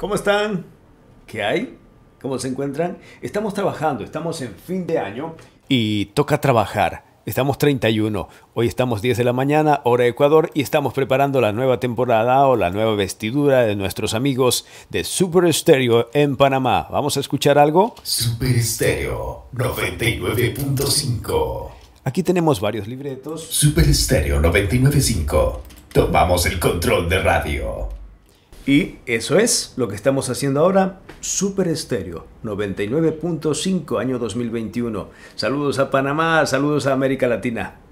¿Cómo están? ¿Qué hay? ¿Cómo se encuentran? Estamos trabajando, estamos en fin de año y toca trabajar. Estamos 31, hoy estamos 10 de la mañana, hora Ecuador, y estamos preparando la nueva temporada o la nueva vestidura de nuestros amigos de Super Stereo en Panamá. ¿Vamos a escuchar algo? Super Stereo 99.5. Aquí tenemos varios libretos. Super Stereo 99.5. Tomamos el control de radio. Y eso es lo que estamos haciendo ahora. Super Estéreo 99.5 año 2021. Saludos a Panamá, saludos a América Latina.